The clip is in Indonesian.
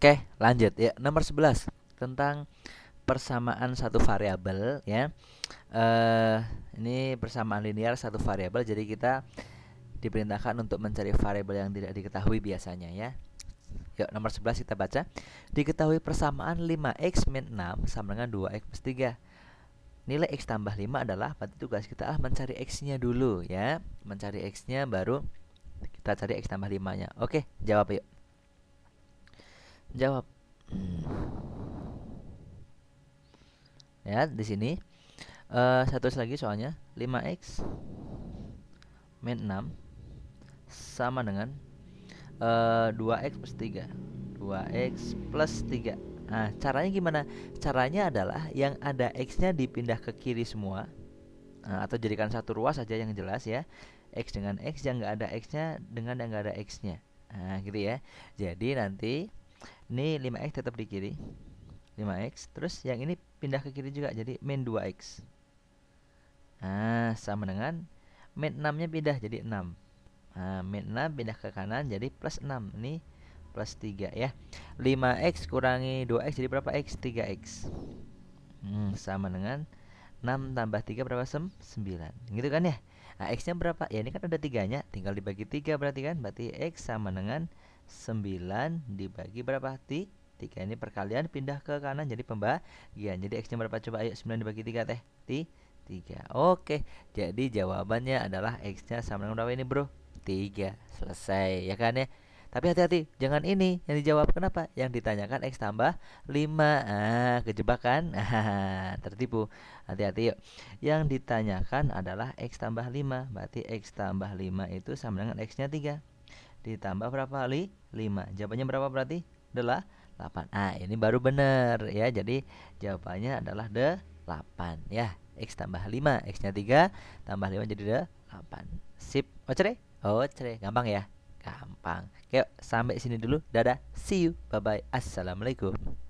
Oke, lanjut ya. Nomor 11 tentang persamaan satu variabel ya. Eh ini persamaan linear satu variabel jadi kita diperintahkan untuk mencari variabel yang tidak diketahui biasanya ya. Yuk, nomor 11 kita baca. Diketahui persamaan 5x min 6 sama dengan 2x plus 3. Nilai x tambah 5 adalah berarti tugas kita ah mencari x-nya dulu ya. Mencari x-nya baru kita cari x tambah 5-nya. Oke, jawab yuk jawab. Hmm. Ya, di sini uh, satu lagi soalnya 5x min 6 sama dengan uh, eh, 2x plus 3 2x plus 3 Nah caranya gimana? Caranya adalah yang ada x-nya dipindah ke kiri semua nah, Atau jadikan satu ruas saja yang jelas ya X dengan X yang nggak ada X-nya dengan yang nggak ada X-nya Nah gitu ya Jadi nanti ini 5x tetap di kiri 5x terus yang ini pindah ke kiri juga jadi min 2x nah sama dengan min 6 nya pindah jadi 6 nah, min 6 pindah ke kanan jadi plus 6 ini plus 3 ya 5x kurangi 2x jadi berapa x 3x hmm, sama dengan 6 tambah 3 berapa sem? 9 gitu kan ya nah, x nya berapa ya ini kan ada 3nya, tinggal dibagi 3 berarti kan berarti x sama dengan 9 dibagi berapa? 3 ini perkalian pindah ke kanan jadi pembagian. Jadi X-nya berapa coba? Ayo 9 dibagi 3 teh. 3. Oke, jadi jawabannya adalah X-nya sama dengan berapa ini bro? 3. Selesai ya kan ya? Tapi hati-hati, jangan ini yang dijawab kenapa? Yang ditanyakan X tambah 5 ah, Kejebakan ah, Tertipu Hati-hati yuk Yang ditanyakan adalah X tambah 5 Berarti X tambah 5 itu sama dengan X nya 3 ditambah berapa kali? 5. Jawabannya berapa berarti? Adalah 8. Ah, ini baru benar ya. Jadi jawabannya adalah de 8 ya. X tambah 5, X-nya 3, tambah 5 jadi de 8. Sip. Oce deh. Gampang ya? Gampang. Oke, sampai sini dulu. Dadah. See you. Bye bye. Assalamualaikum.